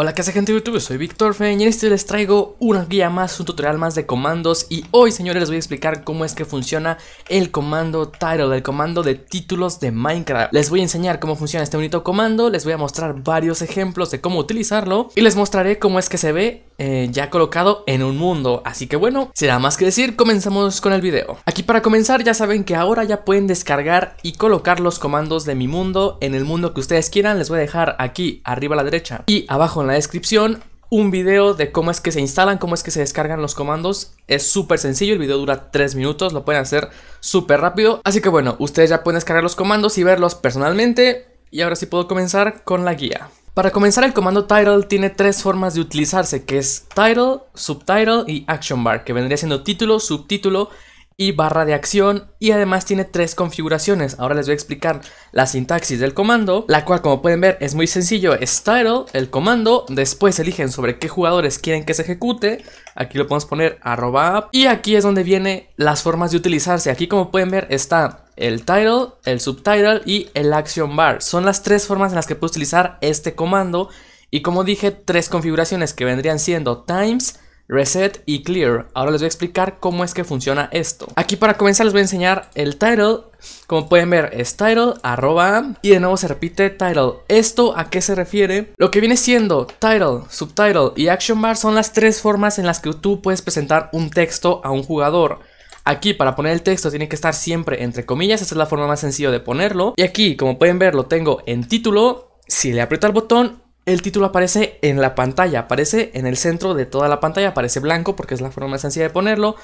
Hola que hace gente de YouTube, soy Víctor Fe y en este les traigo una guía más, un tutorial más de comandos y hoy señores les voy a explicar cómo es que funciona el comando title, el comando de títulos de Minecraft. Les voy a enseñar cómo funciona este bonito comando, les voy a mostrar varios ejemplos de cómo utilizarlo y les mostraré cómo es que se ve eh, ya colocado en un mundo. Así que bueno, será más que decir, comenzamos con el video. Aquí para comenzar ya saben que ahora ya pueden descargar y colocar los comandos de mi mundo en el mundo que ustedes quieran. Les voy a dejar aquí arriba a la derecha y abajo en la descripción un video de cómo es que se instalan, cómo es que se descargan los comandos. Es súper sencillo, el video dura 3 minutos, lo pueden hacer súper rápido. Así que bueno, ustedes ya pueden descargar los comandos y verlos personalmente. Y ahora sí puedo comenzar con la guía. Para comenzar, el comando title tiene tres formas de utilizarse, que es title, subtitle y action bar, que vendría siendo título, subtítulo y barra de acción y además tiene tres configuraciones. Ahora les voy a explicar la sintaxis del comando, la cual como pueden ver es muy sencillo, es title, el comando, después eligen sobre qué jugadores quieren que se ejecute, aquí lo podemos poner arroba app y aquí es donde vienen las formas de utilizarse. Aquí como pueden ver está el title, el subtitle y el action bar. Son las tres formas en las que puedes utilizar este comando y como dije, tres configuraciones que vendrían siendo times, reset y clear. Ahora les voy a explicar cómo es que funciona esto. Aquí para comenzar les voy a enseñar el title. Como pueden ver es title arroba y de nuevo se repite title. ¿Esto a qué se refiere? Lo que viene siendo title, subtitle y action bar son las tres formas en las que tú puedes presentar un texto a un jugador. Aquí para poner el texto tiene que estar siempre entre comillas, esa es la forma más sencilla de ponerlo. Y aquí, como pueden ver, lo tengo en título. Si le aprieto el botón, el título aparece en la pantalla, aparece en el centro de toda la pantalla, aparece blanco porque es la forma más sencilla de ponerlo.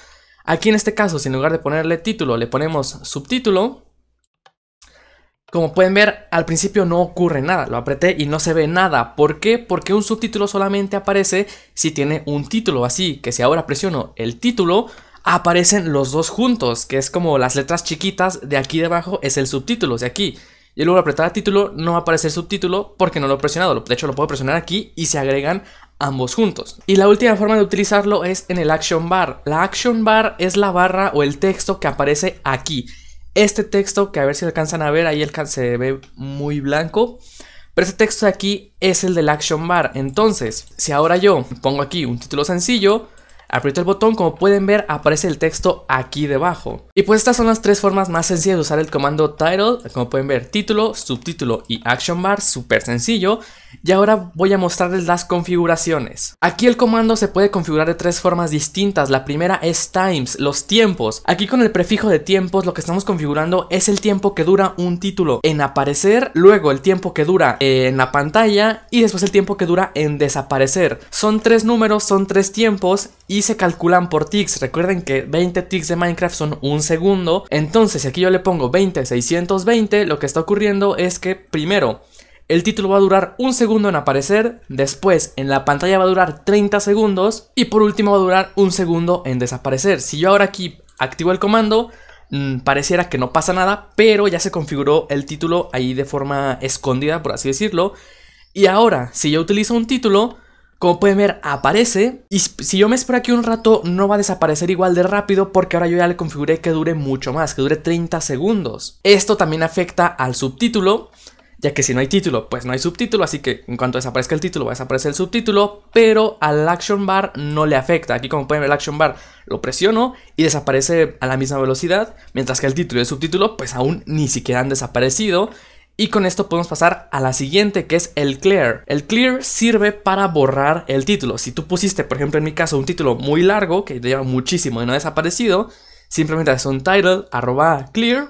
Aquí en este caso, si en lugar de ponerle título, le ponemos subtítulo. Como pueden ver, al principio no ocurre nada, lo apreté y no se ve nada. ¿Por qué? Porque un subtítulo solamente aparece si tiene un título, así que si ahora presiono el título, aparecen los dos juntos, que es como las letras chiquitas de aquí debajo es el subtítulo, de aquí. Y luego apretar el título no aparece el subtítulo porque no lo he presionado. De hecho lo puedo presionar aquí y se agregan ambos juntos. Y la última forma de utilizarlo es en el action bar. La action bar es la barra o el texto que aparece aquí. Este texto que a ver si alcanzan a ver, ahí el se ve muy blanco. Pero este texto de aquí es el del action bar. Entonces, si ahora yo pongo aquí un título sencillo, aprieto el botón, como pueden ver aparece el texto aquí debajo. Y pues estas son las tres formas más sencillas de usar el comando title, como pueden ver título, subtítulo y action bar, súper sencillo. Y ahora voy a mostrarles las configuraciones. Aquí el comando se puede configurar de tres formas distintas, la primera es times, los tiempos. Aquí con el prefijo de tiempos lo que estamos configurando es el tiempo que dura un título en aparecer, luego el tiempo que dura eh, en la pantalla y después el tiempo que dura en desaparecer. Son tres números, son tres tiempos y se calculan por ticks. Recuerden que 20 ticks de Minecraft son un segundo. Entonces, si aquí yo le pongo 20, 620, lo que está ocurriendo es que primero el título va a durar un segundo en aparecer, después en la pantalla va a durar 30 segundos y por último va a durar un segundo en desaparecer. Si yo ahora aquí activo el comando, mm, pareciera que no pasa nada, pero ya se configuró el título ahí de forma escondida, por así decirlo. Y ahora, si yo utilizo un título, como pueden ver, aparece. Y si yo me espero aquí un rato, no va a desaparecer igual de rápido porque ahora yo ya le configuré que dure mucho más, que dure 30 segundos. Esto también afecta al subtítulo, ya que si no hay título, pues no hay subtítulo, así que en cuanto desaparezca el título, va a desaparecer el subtítulo, pero al action bar no le afecta. Aquí como pueden ver el action bar lo presiono y desaparece a la misma velocidad, mientras que el título y el subtítulo pues aún ni siquiera han desaparecido. Y con esto podemos pasar a la siguiente que es el clear. El clear sirve para borrar el título. Si tú pusiste, por ejemplo en mi caso, un título muy largo que lleva muchísimo y no ha desaparecido, simplemente haces un title arroba clear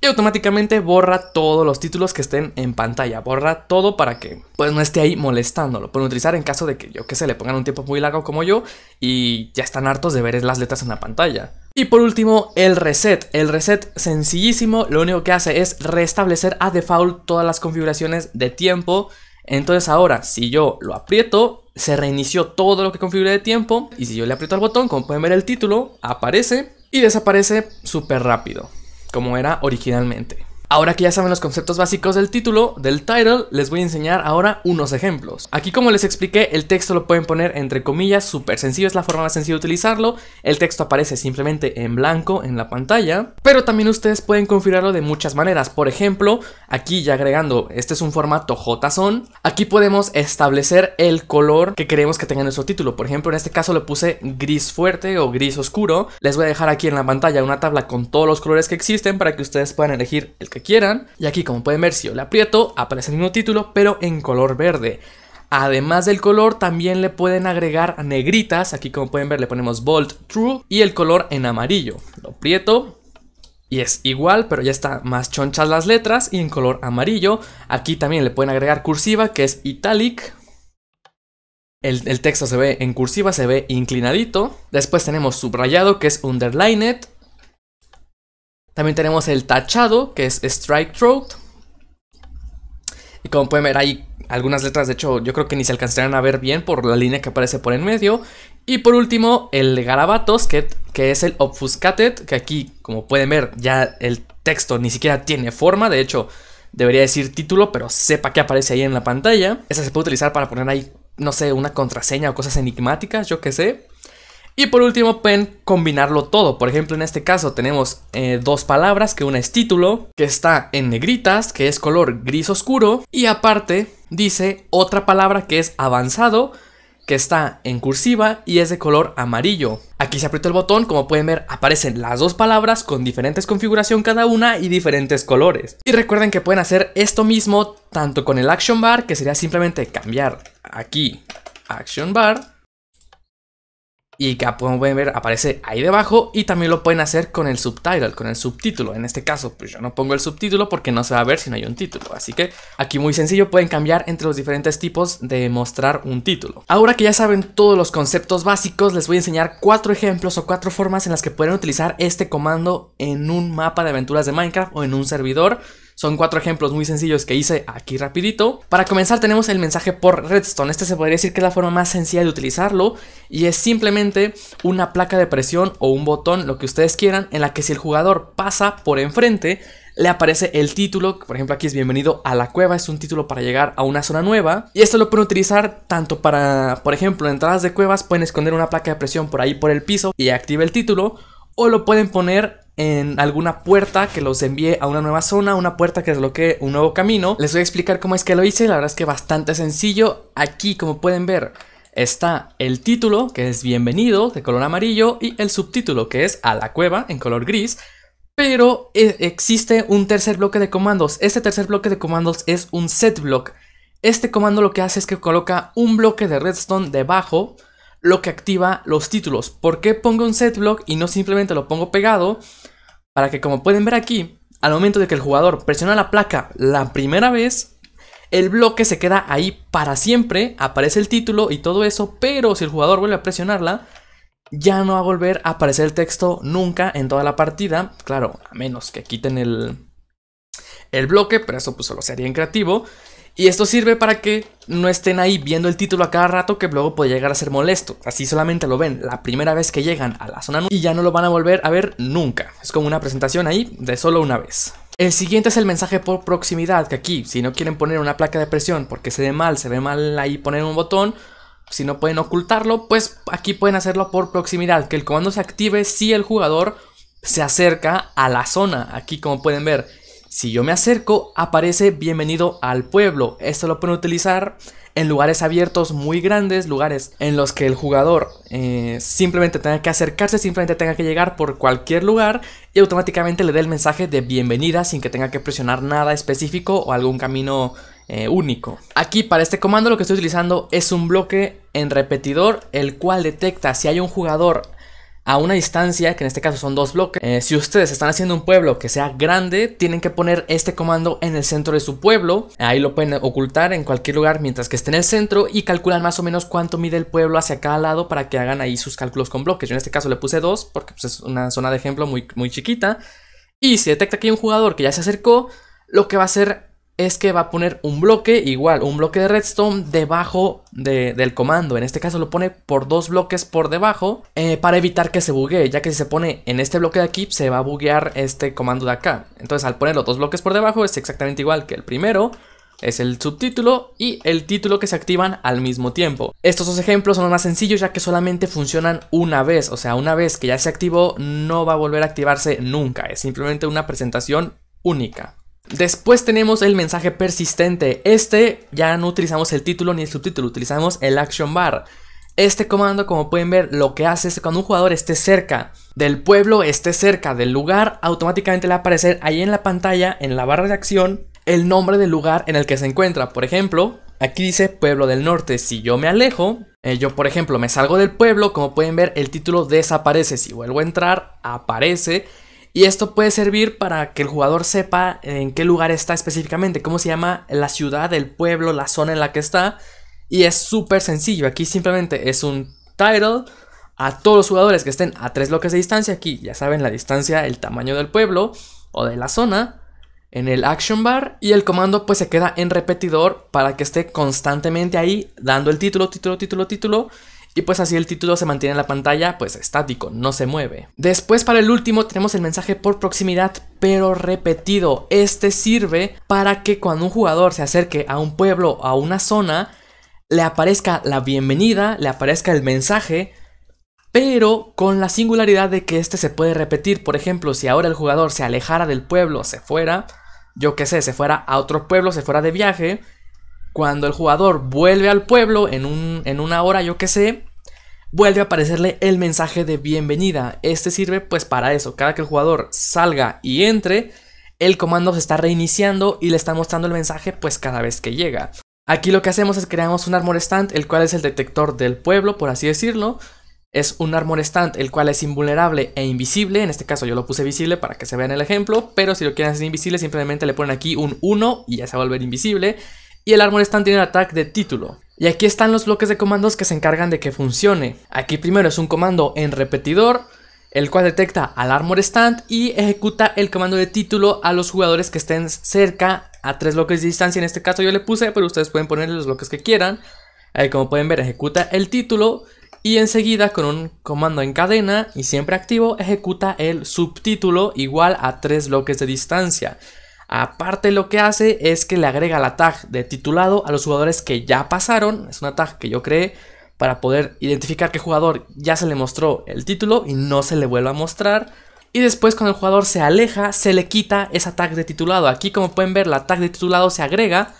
y automáticamente borra todos los títulos que estén en pantalla. Borra todo para que pues no esté ahí molestándolo. Pueden utilizar en caso de que yo que sé, le pongan un tiempo muy largo como yo y ya están hartos de ver las letras en la pantalla. Y por último, el reset. El reset sencillísimo, lo único que hace es restablecer a default todas las configuraciones de tiempo. Entonces ahora, si yo lo aprieto, se reinició todo lo que configure de tiempo. Y si yo le aprieto al botón, como pueden ver el título, aparece y desaparece súper rápido, como era originalmente. Ahora que ya saben los conceptos básicos del título, del title, les voy a enseñar ahora unos ejemplos. Aquí como les expliqué, el texto lo pueden poner entre comillas, súper sencillo, es la forma más sencilla de utilizarlo. El texto aparece simplemente en blanco en la pantalla, pero también ustedes pueden configurarlo de muchas maneras. Por ejemplo, aquí ya agregando, este es un formato JSON, aquí podemos establecer el color que queremos que tenga nuestro título. Por ejemplo, en este caso le puse gris fuerte o gris oscuro. Les voy a dejar aquí en la pantalla una tabla con todos los colores que existen para que ustedes puedan elegir el que quieran. Y aquí, como pueden ver, si yo le aprieto, aparece el mismo título, pero en color verde. Además del color, también le pueden agregar negritas. Aquí, como pueden ver, le ponemos bold true y el color en amarillo. Lo aprieto y es igual, pero ya está más chonchas las letras y en color amarillo. Aquí también le pueden agregar cursiva, que es italic. El, el texto se ve en cursiva, se ve inclinadito. Después tenemos subrayado, que es underlined. También tenemos el tachado, que es Strike Throat. Y como pueden ver, hay algunas letras, de hecho, yo creo que ni se alcanzarán a ver bien por la línea que aparece por en medio. Y por último, el garabatos, que, que es el obfuscated, que aquí, como pueden ver, ya el texto ni siquiera tiene forma, de hecho, debería decir título, pero sepa que aparece ahí en la pantalla. Esa se puede utilizar para poner ahí, no sé, una contraseña o cosas enigmáticas, yo qué sé. Y por último pueden combinarlo todo. Por ejemplo, en este caso tenemos eh, dos palabras, que una es título, que está en negritas, que es color gris oscuro. Y aparte dice otra palabra que es avanzado, que está en cursiva y es de color amarillo. Aquí se aprieta el botón, como pueden ver aparecen las dos palabras con diferentes configuración cada una y diferentes colores. Y recuerden que pueden hacer esto mismo tanto con el action bar, que sería simplemente cambiar aquí action bar, y que como pueden ver aparece ahí debajo y también lo pueden hacer con el subtitle, con el subtítulo. En este caso, pues yo no pongo el subtítulo porque no se va a ver si no hay un título. Así que aquí muy sencillo pueden cambiar entre los diferentes tipos de mostrar un título. Ahora que ya saben todos los conceptos básicos, les voy a enseñar cuatro ejemplos o cuatro formas en las que pueden utilizar este comando en un mapa de aventuras de Minecraft o en un servidor son cuatro ejemplos muy sencillos que hice aquí rapidito. Para comenzar tenemos el mensaje por redstone. Este se podría decir que es la forma más sencilla de utilizarlo y es simplemente una placa de presión o un botón, lo que ustedes quieran, en la que si el jugador pasa por enfrente le aparece el título, por ejemplo aquí es bienvenido a la cueva, es un título para llegar a una zona nueva y esto lo pueden utilizar tanto para, por ejemplo, entradas de cuevas pueden esconder una placa de presión por ahí por el piso y activa el título o lo pueden poner en alguna puerta que los envíe a una nueva zona, una puerta que desbloquee un nuevo camino. Les voy a explicar cómo es que lo hice, la verdad es que bastante sencillo. Aquí, como pueden ver, está el título, que es bienvenido, de color amarillo, y el subtítulo, que es a la cueva, en color gris. Pero eh, existe un tercer bloque de comandos. Este tercer bloque de comandos es un set block. Este comando lo que hace es que coloca un bloque de redstone debajo, lo que activa los títulos. ¿Por qué pongo un set block y no simplemente lo pongo pegado? Para que como pueden ver aquí, al momento de que el jugador presiona la placa la primera vez, el bloque se queda ahí para siempre, aparece el título y todo eso, pero si el jugador vuelve a presionarla, ya no va a volver a aparecer el texto nunca en toda la partida. Claro, a menos que quiten el, el bloque, pero eso pues solo sería en creativo. Y esto sirve para que no estén ahí viendo el título a cada rato que luego puede llegar a ser molesto. Así solamente lo ven la primera vez que llegan a la zona y ya no lo van a volver a ver nunca. Es como una presentación ahí de solo una vez. El siguiente es el mensaje por proximidad, que aquí, si no quieren poner una placa de presión porque se ve mal, se ve mal ahí poner un botón, si no pueden ocultarlo, pues aquí pueden hacerlo por proximidad, que el comando se active si el jugador se acerca a la zona. Aquí como pueden ver, si yo me acerco, aparece bienvenido al pueblo. Esto lo pueden utilizar en lugares abiertos muy grandes, lugares en los que el jugador eh, simplemente tenga que acercarse, simplemente tenga que llegar por cualquier lugar y automáticamente le dé el mensaje de bienvenida sin que tenga que presionar nada específico o algún camino eh, único. Aquí para este comando lo que estoy utilizando es un bloque en repetidor, el cual detecta si hay un jugador a una distancia, que en este caso son dos bloques. Eh, si ustedes están haciendo un pueblo que sea grande, tienen que poner este comando en el centro de su pueblo. Ahí lo pueden ocultar en cualquier lugar mientras que esté en el centro y calculan más o menos cuánto mide el pueblo hacia cada lado para que hagan ahí sus cálculos con bloques. Yo en este caso le puse dos porque pues, es una zona de ejemplo muy, muy chiquita. Y si detecta que hay un jugador que ya se acercó, lo que va a hacer es que va a poner un bloque igual, un bloque de redstone debajo del comando. En este caso lo pone por dos bloques por debajo eh, para evitar que se buguee, ya que si se pone en este bloque de aquí se va a buguear este comando de acá. Entonces al poner los dos bloques por debajo es exactamente igual que el primero. Es el subtítulo y el título que se activan al mismo tiempo. Estos dos ejemplos son los más sencillos ya que solamente funcionan una vez. O sea, una vez que ya se activó no va a volver a activarse nunca. Es simplemente una presentación única. Después tenemos el mensaje persistente. Este ya no utilizamos el título ni el subtítulo, utilizamos el action bar. Este comando, como pueden ver, lo que hace es cuando un jugador esté cerca del pueblo, esté cerca del lugar, automáticamente le va a aparecer ahí en la pantalla, en la barra de acción, el nombre del lugar en el que se encuentra. Por ejemplo, aquí dice Pueblo del Norte. Si yo me alejo, eh, yo por ejemplo me salgo del pueblo, como pueden ver, el título desaparece. Si vuelvo a entrar, aparece y esto puede servir para que el jugador sepa en qué lugar está específicamente, cómo se llama la ciudad, el pueblo, la zona en la que está. Y es súper sencillo. Aquí simplemente es un title a todos los jugadores que estén a tres bloques de distancia. Aquí ya saben la distancia, el tamaño del pueblo o de la zona. En el action bar y el comando pues se queda en repetidor para que esté constantemente ahí dando el título, título, título, título y pues así el título se mantiene en la pantalla, pues estático, no se mueve. Después para el último tenemos el mensaje por proximidad, pero repetido. Este sirve para que cuando un jugador se acerque a un pueblo, a una zona, le aparezca la bienvenida, le aparezca el mensaje, pero con la singularidad de que este se puede repetir. Por ejemplo, si ahora el jugador se alejara del pueblo, se fuera, yo qué sé, se fuera a otro pueblo, se fuera de viaje, cuando el jugador vuelve al pueblo en, un, en una hora, yo que sé, vuelve a aparecerle el mensaje de bienvenida. Este sirve pues para eso. Cada que el jugador salga y entre, el comando se está reiniciando y le está mostrando el mensaje pues cada vez que llega. Aquí lo que hacemos es creamos un armor stand, el cual es el detector del pueblo, por así decirlo. Es un armor stand, el cual es invulnerable e invisible. En este caso yo lo puse visible para que se vea en el ejemplo, pero si lo quieren hacer invisible simplemente le ponen aquí un 1 y ya se va a volver invisible y el Armor Stand tiene un ataque de título. Y aquí están los bloques de comandos que se encargan de que funcione. Aquí primero es un comando en repetidor, el cual detecta al Armor Stand y ejecuta el comando de título a los jugadores que estén cerca a tres bloques de distancia. En este caso yo le puse, pero ustedes pueden ponerle los bloques que quieran. Ahí como pueden ver ejecuta el título y enseguida con un comando en cadena y siempre activo ejecuta el subtítulo igual a tres bloques de distancia. Aparte lo que hace es que le agrega la tag de titulado a los jugadores que ya pasaron, es una tag que yo creé para poder identificar qué jugador ya se le mostró el título y no se le vuelva a mostrar. Y después cuando el jugador se aleja, se le quita esa tag de titulado. Aquí como pueden ver, la tag de titulado se agrega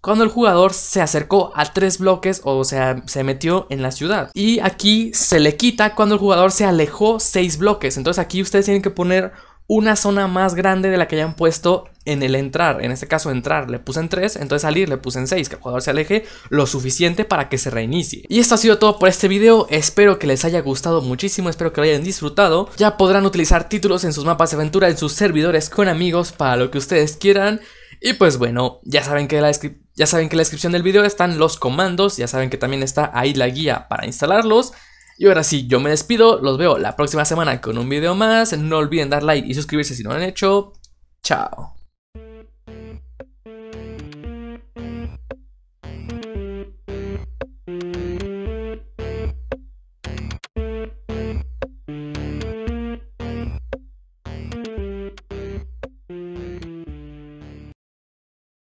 cuando el jugador se acercó a tres bloques o sea, se metió en la ciudad. Y aquí se le quita cuando el jugador se alejó seis bloques. Entonces aquí ustedes tienen que poner una zona más grande de la que hayan puesto en el entrar. En este caso, entrar le puse en 3, entonces salir le puse en 6, que el jugador se aleje lo suficiente para que se reinicie. Y esto ha sido todo por este video, espero que les haya gustado muchísimo, espero que lo hayan disfrutado. Ya podrán utilizar títulos en sus mapas de aventura, en sus servidores con amigos, para lo que ustedes quieran. Y pues bueno, ya saben que la, ya saben que la descripción del video están los comandos, ya saben que también está ahí la guía para instalarlos. Y ahora sí, yo me despido, los veo la próxima semana con un video más. No olviden dar like y suscribirse si no lo han hecho. Chao.